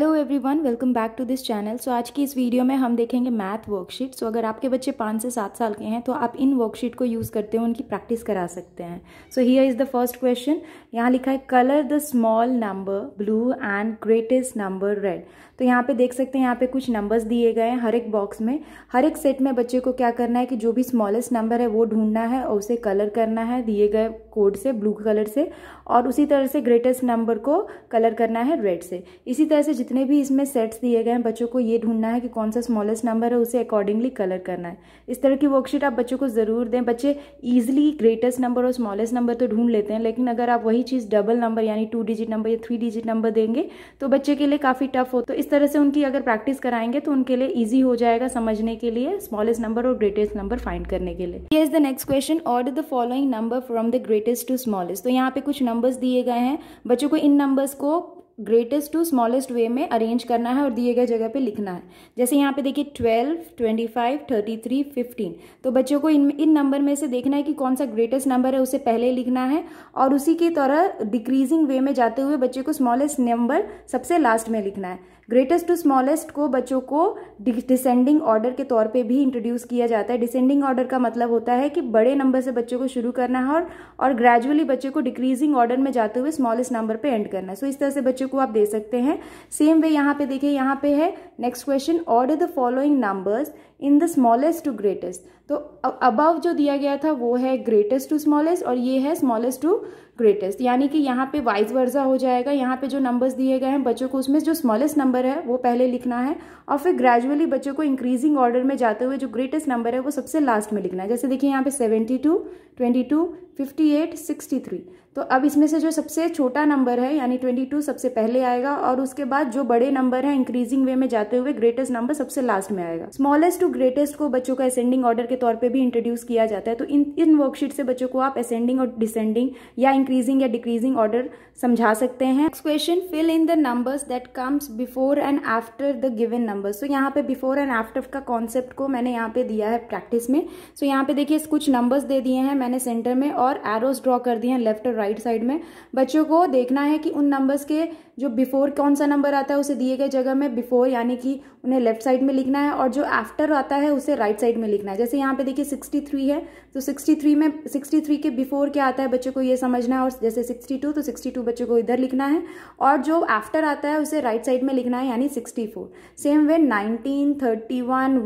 Lu everyone welcome back to this channel so आज की इस वीडियो में हम देखेंगे मैथ वर्कशीट सो अगर आपके बच्चे पाँच से सात साल के हैं तो आप इन वर्कशीट को यूज़ करते हो उनकी प्रैक्टिस करा सकते हैं so here is the first question यहाँ लिखा है colour the small number blue and greatest number red तो यहाँ पे देख सकते हैं यहाँ पे कुछ नंबर्स दिए गए हैं हर एक बॉक्स में हर एक सेट में बच्चे को क्या करना है कि जो भी स्मॉलेस्ट नंबर है वो ढूंढना है और उसे कलर करना है दिए गए कोड से ब्लू कलर से और उसी तरह से ग्रेटेस्ट नंबर को कलर करना है रेड से इसी तरह से जितने भी इसमें सेट्स दिए गए हैं बच्चों को ये ढूंढना है कि कौन सा स्मॉलेस्ट नंबर है उसे अकॉर्डिंगली कलर करना है इस तरह की वर्कशीट आप बच्चों को ज़रूर दें बच्चे ईजिली ग्रेटेस्ट नंबर और स्मॉलेस्ट नंबर तो ढूंढ लेते हैं लेकिन अगर आप वही चीज़ डबल नंबर यानी टू डिजिट नंबर या थ्री डिजिट नंबर देंगे तो बच्चे के लिए काफ़ी टफ हो तो इस तरह से उनकी अगर प्रैक्टिस कराएंगे तो उनके लिए ईजी हो जाएगा समझने के लिए स्मॉलेस्ट नंबर और ग्रेटेस्ट नंबर फाइंड करने के लिए ये is the next question order the following number from the greatest to smallest तो यहाँ पे कुछ नंबर्स दिए गए हैं बच्चों को इन नंबर्स को ग्रेटेस्ट टू स्मॉलेस्ट वे में अरेंज करना है और दिए गए जगह पे लिखना है जैसे यहाँ पे देखिए twelve twenty five thirty three fifteen तो बच्चों को इन इन नंबर में से देखना है कि कौन सा ग्रेटेस्ट नंबर है उसे पहले लिखना है और उसी की तरह डिक्रीजिंग वे में जाते हुए बच्चे को स्मॉलेस्ट नंबर सबसे लास्ट में लिखना है ग्रेटेस्ट टू स्मॉलेस्ट को बच्चों को डिसेंडिंग ऑर्डर के तौर पे भी इंट्रोड्यूस किया जाता है डिसेंडिंग ऑर्डर का मतलब होता है कि बड़े नंबर से बच्चों को शुरू करना है और, और ग्रेजुअली बच्चे को डिक्रीजिंग ऑर्डर में जाते हुए स्मॉलेस्ट नंबर पे एंड करना है सो so, इस तरह से बच्चों को आप दे सकते हैं सेम वे यहाँ पे देखिए यहाँ पे है next question order the following numbers in the smallest to greatest तो अबव जो दिया गया था वो है ग्रेटेस्ट टू स्मॉलेस्ट और ये है स्मॉलेस्ट टू ग्रेटेस्ट यानी कि यहाँ पे वाइज वर्जा हो जाएगा यहाँ पे जो नंबर्स दिए गए हैं बच्चों को उसमें जो स्मॉलेस्ट नंबर है वो पहले लिखना है और फिर ग्रेजुअली बच्चों को इंक्रीजिंग ऑर्डर में जाते हुए जो ग्रेटेस्ट नंबर है वो सबसे लास्ट में लिखना है जैसे देखिए यहाँ पे seventy two twenty two fifty eight sixty three तो अब इसमें से जो सबसे छोटा नंबर है यानी ट्वेंटी टू सबसे पहले आएगा और उसके बाद जो बड़े नंबर है इंक्रीजिंग वे में जाते हुए ग्रेटेस्ट नंबर सबसे लास्ट में आएगा स्मॉलेस्ट टू ग्रेटेस्ट को बच्चों का असेंडिंग ऑर्डर के तौर पे भी इंट्रोड्यूस किया जाता है तो इन इन वर्कशीट से बच्चों को आप असेंडिंग और डिसेंडिंग या इंक्रीजिंग या डिक्रीजिंग ऑर्डर समझा सकते हैं next question fill in the numbers that comes before and after the given numbers so यहाँ पे बिफोर एंड आफ्टर का कॉन्सेप्ट को मैंने यहाँ पे दिया है प्रैक्टिस में सो so, यहाँ पे देखिए कुछ नंबर्स दे दिए हैं मैंने सेंटर में और एरोज ड्रॉ कर दिए हैं लेफ्ट और राइट साइड में बच्चों को देखना है कि उन नंबर्स के जो बिफोर कौन सा नंबर आता है उसे दिए गए जगह में बिफोर यानी कि उन्हें लेफ्ट साइड में लिखना है और जो आफ्टर आता है उसे राइट right साइड में लिखना है जैसे यहाँ पे देखिए 63 है तो 63 में 63 के बिफोर क्या आता है बच्चे को ये समझना है और जैसे 62 तो 62 बच्चे को इधर लिखना है और जो आफ्टर आता है उसे राइट right साइड में लिखना है यानी 64 सेम वे 19, 31,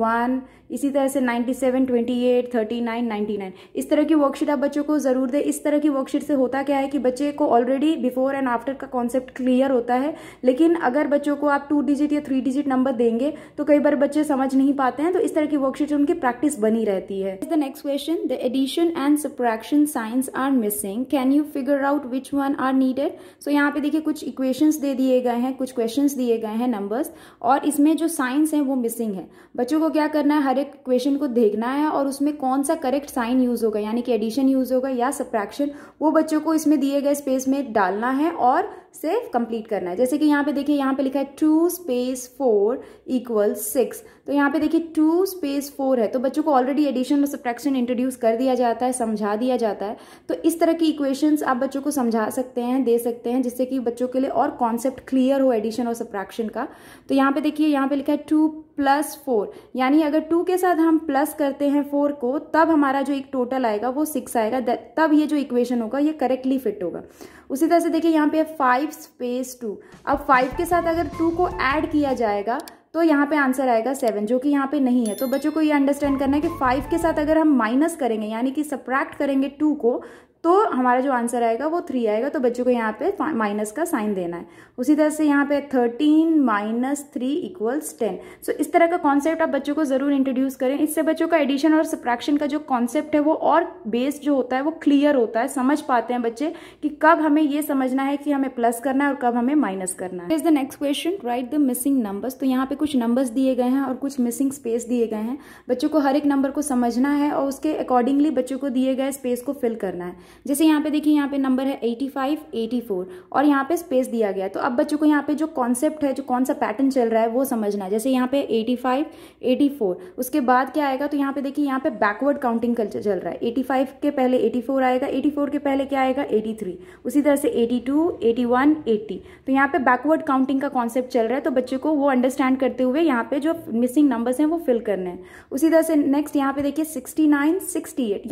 1 इसी तरह से 97, 28, 39, 99 इस तरह की वर्कशीट आप बच्चों को ज़रूर दें इस तरह की वर्कशीट से होता क्या है कि बच्चे को ऑलरेडी बिफोर एंड आफ्टर का कॉन्सेप्ट क्लियर होता है लेकिन अगर बच्चों को आप टू डिजिट या थ्री डिजिट नंबर देंगे तो कई बार बच्चे समझ नहीं पाते हैं तो इस तरह की वर्कशीट उनकी प्रैक्टिस बनी रहती है the next question the addition and subtraction signs are missing can you figure out which one are needed so यहाँ पे देखिए कुछ इक्वेशन दे दिए गए हैं कुछ क्वेश्चन दिए गए हैं नंबर्स और इसमें जो साइंस है वो मिसिंग है बच्चों को क्या करना है हर डायरेक्ट क्वेश्चन को देखना है और उसमें कौन सा करेक्ट साइन यूज़ होगा यानी कि एडिशन यूज़ होगा या सप्रैक्शन वो बच्चों को इसमें दिए गए स्पेस में डालना है और से कंप्लीट करना है जैसे कि यहाँ पे देखिए यहाँ पे लिखा है two space four equal six तो यहाँ पे देखिए टू स्पेस फोर है तो बच्चों को ऑलरेडी एडिशन और सब्ट्रैक्शन इंट्रोड्यूस कर दिया जाता है समझा दिया जाता है तो इस तरह की इक्वेशंस आप बच्चों को समझा सकते हैं दे सकते हैं जिससे कि बच्चों के लिए और कॉन्सेप्ट क्लियर हो एडिशन और सब्ट्रैक्शन का तो यहाँ पे देखिए यहाँ पे लिखा है टू प्लस फोर यानी अगर टू के साथ हम प्लस करते हैं फोर को तब हमारा जो एक टोटल आएगा वो सिक्स आएगा तब ये जो इक्वेशन होगा ये करेक्टली फिट होगा उसी तरह से देखिए यहाँ पे फाइव स्पेस टू अब फाइव के साथ अगर टू को ऐड किया जाएगा तो यहाँ पे आंसर आएगा सेवन जो कि यहाँ पे नहीं है तो बच्चों को ये अंडरस्टैंड करना है कि फाइव के साथ अगर हम माइनस करेंगे यानी कि सप्रैक्ट करेंगे टू को तो हमारा जो आंसर आएगा वो थ्री आएगा तो बच्चों को यहाँ पे माइनस का साइन देना है उसी तरह से यहाँ पे thirteen minus three equals ten so इस तरह का कॉन्सेप्ट आप बच्चों को ज़रूर इंट्रोड्यूस करें इससे बच्चों का एडिशन और सप्रैक्शन का जो कॉन्सेप्ट है वो और बेस जो होता है वो क्लियर होता है समझ पाते हैं बच्चे कि कब हमें ये समझना है कि हमें प्लस करना है और कब हमें माइनस करना है is the next question write the missing numbers तो यहाँ पे कुछ नंबर्स दिए गए हैं और कुछ मिसिंग स्पेस दिए गए हैं बच्चों को हर एक नंबर को समझना है और उसके अकॉर्डिंगली बच्चों को दिए गए स्पेस को फिल करना है जैसे यहाँ पे देखिए यहाँ पे नंबर है 85, 84 और यहाँ पे स्पेस दिया गया तो अब बच्चों को यहाँ पे जो कॉन्सेप्ट है जो कौन सा पैटर्न चल रहा है वो समझना है जैसे यहाँ पे 85, 84 उसके बाद क्या आएगा तो यहाँ पे देखिए यहाँ पे बैकवर्ड काउंटिंग कल्चर चल रहा है 85 के पहले 84 आएगा 84 के पहले क्या आएगा 83 उसी तरह से 82, 81, 80 तो यहाँ पे बैकवर्ड काउंटिंग का कॉन्सेप्ट चल रहा है तो बच्चे को वो अंडरस्टैंड करते हुए यहाँ पे जो मिसिंग नंबर्स हैं वो फिल करने हैं उसी तरह से नेक्स्ट यहाँ पे देखिए सिक्सटी नाइन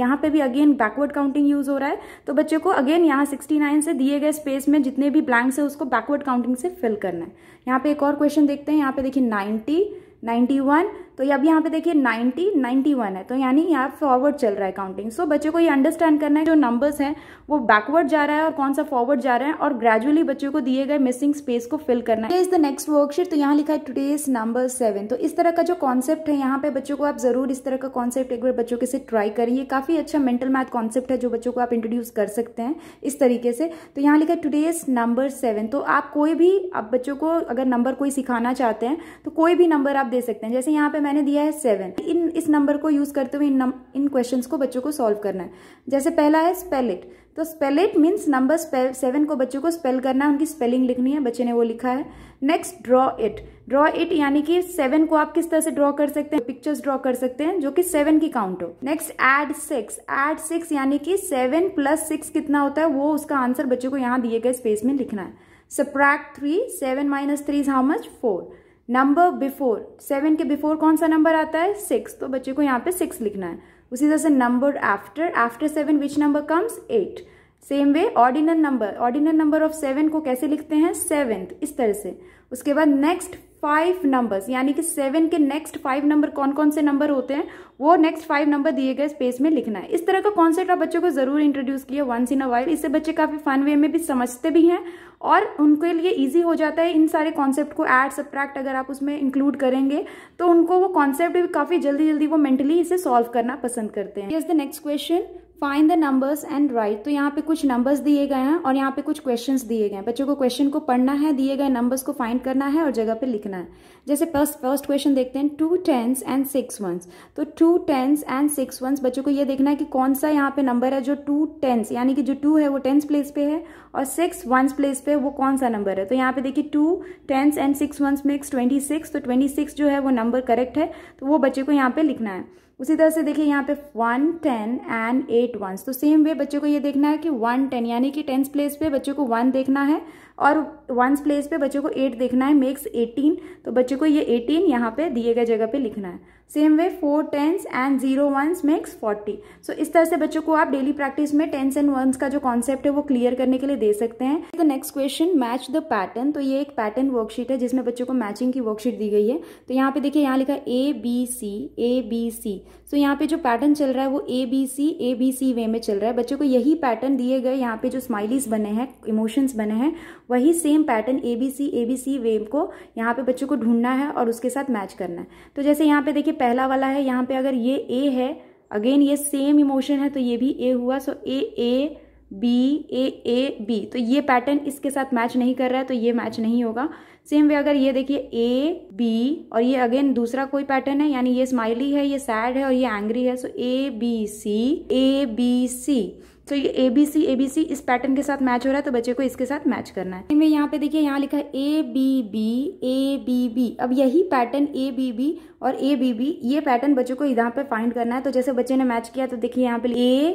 यहाँ पे भी अगेन बैकवर्ड काउंटिंग यूज हो रहा है है तो बच्चे को अगेन यहाँ 69 से दिए गए स्पेस में जितने भी ब्लैंक्स है उसको बैकवर्ड काउंटिंग से फिल करना है यहाँ पे एक और क्वेश्चन देखते हैं यहाँ पे देखिए 90, 91, तो ये अब यहाँ पे देखिए 90, 91 है तो यानी यहाँ फॉरवर्ड चल रहा है काउंटिंग सो so, बच्चों को ये अंडरस्टैंड करना है जो नंबर्स हैं वो बैकवर्ड जा रहा है और कौन सा फॉरवर्ड जा रहा है और ग्रेजुअली बच्चों को दिए गए मिसिंग स्पेस को फिल करना है इज द नेक्स्ट वर्कशीट तो यहाँ लिखा है टूडेज नंबर सेवन तो इस तरह का जो कॉन्सेप्ट है यहाँ पे बच्चों को आप जरूर इस तरह का कॉन्सेप्ट एक बार बच्चों के से ट्राई करिए काफी अच्छा मेंटल मैथ कॉन्सेप्ट है जो बच्चों को आप इंट्रोड्यूस कर सकते हैं इस तरीके से तो यहाँ लिखा है टूडेज नंबर सेवन तो आप कोई भी आप बच्चों को अगर नंबर कोई सिखाना चाहते हैं तो कोई भी नंबर आप दे सकते हैं जैसे यहाँ पे मैंने दिया है सेवन इन इस नंबर को यूज करते हुए इन नम, इन क्वेश्चंस को बच्चों को सॉल्व करना है जैसे पहला है स्पेल इट तो spell it means number spell seven को बच्चों को स्पेल करना है उनकी स्पेलिंग लिखनी है बच्चे ने वो लिखा है next draw it draw it यानी कि सेवन को आप किस तरह से ड्रॉ कर सकते हैं पिक्चर्स ड्रॉ कर सकते हैं जो कि सेवन की काउंट हो next add six add six यानी कि सेवन प्लस सिक्स कितना होता है वो उसका आंसर बच्चों को यहाँ दिए गए स्पेस में लिखना है subtract three seven minus three is how much four number before seven के बिफोर कौन सा नंबर आता है सिक्स तो बच्चे को यहाँ पे सिक्स लिखना है उसी तरह से number after after seven which number comes eight same way ordinal number ordinal number of seven को कैसे लिखते हैं सेवेंथ इस तरह से उसके बाद नेक्स्ट फाइव नंबर्स यानी कि सेवन के नेक्स्ट फाइव नंबर कौन कौन से नंबर होते हैं वो नेक्स्ट फाइव नंबर दिए गए स्पेस में लिखना है इस तरह का कॉन्सेप्ट आप बच्चों को जरूर इंट्रोड्यूस किया वंस इन अ वाइल इससे बच्चे काफी फन वे में भी समझते भी हैं और उनके लिए ईजी हो जाता है इन सारे कॉन्सेप्ट को एड सब्ट्रैक्ट अगर आप उसमें इंक्लूड करेंगे तो उनको वो कॉन्सेप्ट काफी जल्दी जल्दी वो मेंटली इसे सॉल्व करना पसंद करते हैं next question find the numbers and write तो यहाँ पे कुछ नंबर्स दिए गए हैं और यहाँ पे कुछ क्वेश्चन दिए गए हैं बच्चों को क्वेश्चन को पढ़ना है दिए गए नंबर्स को फाइंड करना है और जगह पे लिखना है जैसे फर्स्ट फर्स्ट क्वेश्चन देखते हैं two tens and six ones तो two tens and six ones बच्चों को ये देखना है कि कौन सा यहाँ पे नंबर है जो टू टेंस यानी कि जो टू है वो टेंस प्लेस पे है और सिक्स वंस प्लेस पे वो कौन सा नंबर है तो यहाँ पे देखिए two tens and six ones makes twenty six तो ट्वेंटी सिक्स जो है वो नंबर करेक्ट है तो वो बच्चे को यहाँ पे लिखना है उसी तरह से देखिए यहाँ पे one ten and eight ones तो सेम वे बच्चों को ये देखना है कि वन टेन यानी कि टेंथ प्लेस पे बच्चों को वन देखना है और वंस प्लेस पे बच्चों को एट देखना है मेक्स एटीन तो बच्चों को ये एटीन यहाँ पे दिए गए जगह पे लिखना है same way four tens and zero ones makes forty so इस तरह से बच्चों को आप डेली प्रैक्टिस में टेंस एंड वंस का जो कॉन्सेप्ट है वो क्लियर करने के लिए दे सकते हैं तो next question match the pattern तो ये एक पैटर्न वर्कशीट है जिसमें बच्चों को मैचिंग की वर्कशीट दी गई है तो यहाँ पे देखिए यहाँ लिखा ए बी सी ए बी सी सो यहाँ पे जो पैटर्न चल रहा है वो ए B C A B C वे में चल रहा है बच्चों को यही पैटर्न दिए गए यहाँ पे जो स्माइलीज बने हैं इमोशंस बने हैं वही same pattern A B C A B C way को यहाँ पे बच्चों को ढूंढना है और उसके साथ मैच करना है तो जैसे यहाँ पे देखिए पहला वाला है यहाँ पे अगर ये ए है अगेन ये सेम इमोशन है तो ये भी ए हुआ सो ए A B A A B तो ये पैटर्न इसके साथ मैच नहीं कर रहा है तो ये मैच नहीं होगा सेम वे अगर ये देखिए ए बी और ये अगेन दूसरा कोई पैटर्न है यानी ये स्माइली है ये सैड है और ये एंग्री है सो ए बी सी ए बी सी तो ये ए बी सी ए बी सी इस पैटर्न के साथ मैच हो रहा है तो बच्चे को इसके साथ मैच करना है इनमें यहाँ पे देखिए यहाँ लिखा है A B B A B B अब यही पैटर्न ए बी बी और ए बी बी ये पैटर्न बच्चों को यहाँ पे फाइंड करना है तो जैसे बच्चे ने मैच किया तो देखिए यहाँ पे ए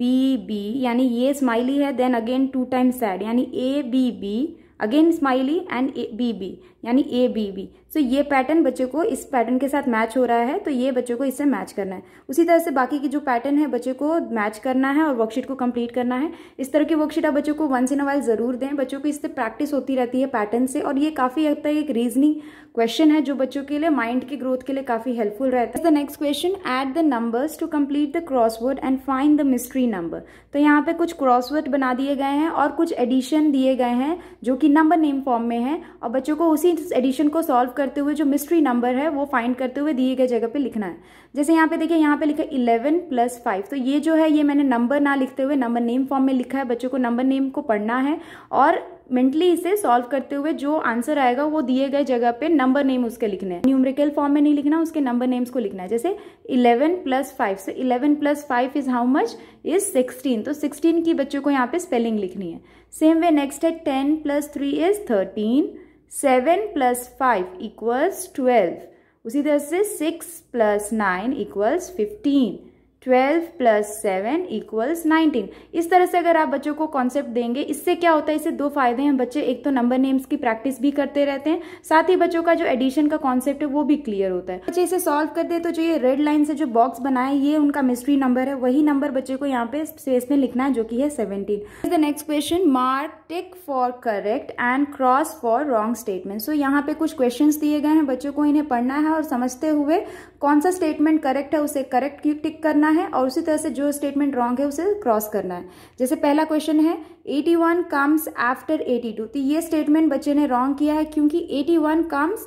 बी बी यानी ये स्माइली है then again two time sad यानी A B B again smiley and A B B यानी ए बी बी सो ये पैटर्न बच्चों को इस पैटर्न के साथ मैच हो रहा है तो ये बच्चों को इससे मैच करना है उसी तरह से बाकी की जो पैटर्न है बच्चों को मैच करना है और वर्कशीट को कंप्लीट करना है इस तरह की वर्कशीट आप बच्चों को वंस इन अ वाइल जरूर दें बच्चों को इससे प्रैक्टिस होती रहती है पैटर्न से और ये काफ़ी हद तक एक रीजनिंग क्वेश्चन है जो बच्चों के लिए माइंड की ग्रोथ के लिए काफ़ी हेल्पफुल रहता है the next question add the numbers to complete the crossword and find the mystery number तो यहाँ पे कुछ क्रॉसवर्ड बना दिए गए हैं और कुछ एडिशन दिए गए हैं जो कि नंबर नेम फॉर्म में है और बच्चों को उसी से इस एडिशन को सॉल्व करते हुए जो मिस्ट्री नंबर है वो फाइंड करते हुए दिए गए जगह पे लिखना है जैसे यहाँ पे देखिए यहाँ पे लिखा इलेवन प्लस फाइव तो ये जो है ये मैंने नंबर ना लिखते हुए नंबर नेम फॉर्म में लिखा है बच्चों को नंबर नेम को पढ़ना है और मेंटली इसे सॉल्व करते हुए जो आंसर आएगा वो दिए गए जगह पे नंबर नेम उसके लिखने हैं न्यूमरिकल फॉर्म में नहीं लिखना उसके नंबर नेम्स को लिखना है जैसे 11 plus five so eleven plus five is how much is 16 तो 16 की बच्चों को यहाँ पे स्पेलिंग लिखनी है सेम वे नेक्स्ट है 10 plus three is thirteen 7 plus 5 equals 12. You see, this is 6 plus 9 equals 15. Twelve plus seven equals nineteen इस तरह से अगर आप बच्चों को कॉन्सेप्ट देंगे इससे क्या होता है इससे दो फायदे हैं बच्चे एक तो नंबर नेम्स की प्रैक्टिस भी करते रहते हैं साथ ही बच्चों का जो एडिशन का कॉन्सेप्ट है वो भी क्लियर होता है बच्चे इसे सॉल्व कर दे तो जो ये रेड लाइन से जो बॉक्स बनाए ये उनका मिस्ट्री नंबर है वही नंबर बच्चे को यहाँ पे स्पेस में लिखना है जो की है seventeen the next question mark tick for correct and cross for wrong statement so यहाँ पे कुछ क्वेश्चन दिए गए हैं बच्चों को इन्हें पढ़ना है और समझते हुए कौन सा स्टेटमेंट करेक्ट है उसे करेक्ट टिक करना करना है और उसी तरह से जो स्टेटमेंट रॉन्ग है उसे क्रॉस करना है जैसे पहला क्वेश्चन है 81 वन कम्स आफ्टर एटी तो ये स्टेटमेंट बच्चे ने रॉन्ग किया है क्योंकि 81 वन कम्स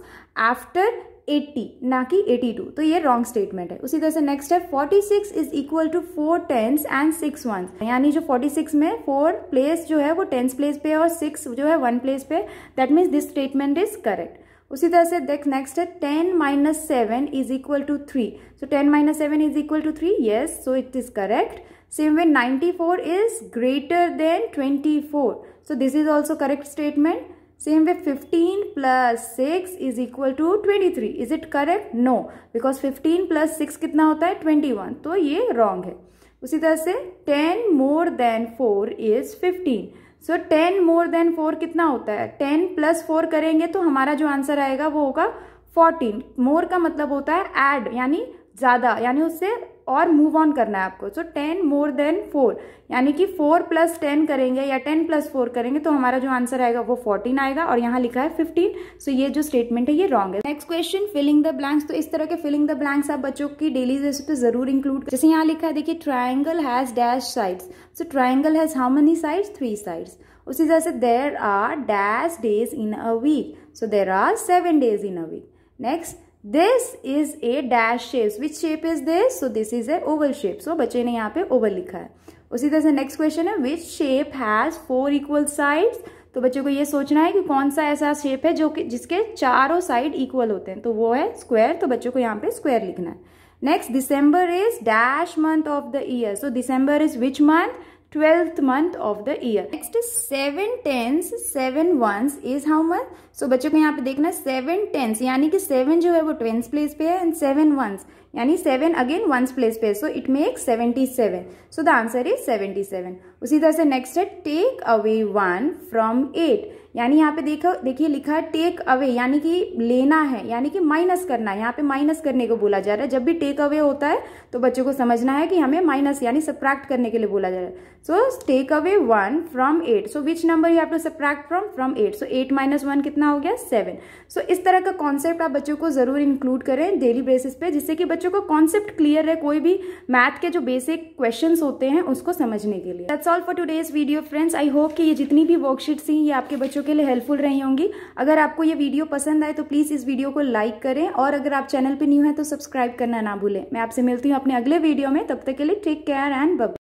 आफ्टर 80 ना कि 82 तो ये रॉन्ग स्टेटमेंट है उसी तरह से नेक्स्ट है 46 six is equal to four tens and six one यानी जो 46 में फोर प्लेस जो है वो टेंस प्लेस पे और सिक्स जो है वन प्लेस पे that means this statement is correct उसी तरह से देख नेक्स्ट है ten minus seven is equal to three so ten minus seven is equal to three yes so it is correct same way ninety four is greater than twenty four so this is also correct statement same way fifteen plus six is equal to twenty three is it correct no because fifteen plus six कितना होता है twenty one तो ये wrong है उसी तरह से ten more than four is fifteen so ten more than four कितना होता है टेन प्लस फोर करेंगे तो हमारा जो आंसर आएगा वो होगा फोर्टीन मोर का मतलब होता है एड यानी ज़्यादा यानी उससे और मूव ऑन करना है आपको so ten more than four यानी कि फोर प्लस टेन करेंगे या टेन प्लस फोर करेंगे तो हमारा जो आंसर आएगा वो फोर्टीन आएगा और यहाँ लिखा है फिफ्टीन सो so ये जो स्टेटमेंट है ये रॉन्ग है next question filling the blanks तो इस तरह के फिलिंग द ब्लैंक्स आप बच्चों की डेली जैसे तो जरूर इंक्लूड जैसे यहाँ लिखा है देखिए triangle has dash sides so triangle has how many sides three sides उसी तरह से there are dash days in a week so there are seven days in a week next this is a dash shape which shape is this so this is a oval shape so बच्चे ने यहाँ पे Oval लिखा है उसी तरह से next question है which shape has four equal side तो बच्चों को ये सोचना है कि कौन सा ऐसा शेप है जो कि जिसके चारों साइड इक्वल होते हैं तो वो है स्क्वायर तो बच्चों को यहाँ पे स्क्वायर लिखना है next December is dash month of the year so December is which month 12th month of the year. Next is 7 tens, 7 ones is how much? So, bachcho ko yahan pe dekhna 7 tens, yani ki 7 jo hai wo tens place pe and 7 ones, yani 7 again ones place pe So, it makes 77. So, the answer is 77. Usi tarah se next hai take away 1 from 8. यानी यहाँ पे देखो देखिए लिखा है take away यानी कि लेना है यानी कि माइनस करना है यहाँ पे माइनस करने को बोला जा रहा है जब भी टेक अवे होता है तो बच्चों को समझना है कि हमें माइनस यानी सप्रैक्ट करने के लिए बोला जा रहा है so take away one from eight so which number you have to subtract from from eight so eight minus one कितना हो गया सेवन सो so, इस तरह का कॉन्सेप्ट आप बच्चों को जरूर इंक्लूड करें डेली बेसिस पे जिससे कि बच्चों को कॉन्सेप्ट क्लियर है कोई भी मैथ के जो बेसिक क्वेश्चन होते हैं उसको समझने के लिए that's all for today's video friends I hope कि ये जितनी भी वर्कशीट्स हैं ये आपके बच्चों बच्चों के लिए हेल्पफुल रही होंगी अगर आपको ये वीडियो पसंद आए तो प्लीज़ इस वीडियो को लाइक करें और अगर आप चैनल पर न्यू हैं तो सब्सक्राइब करना ना भूलें मैं आपसे मिलती हूँ अपने अगले वीडियो में तब तक के लिए टेक केयर एंड बब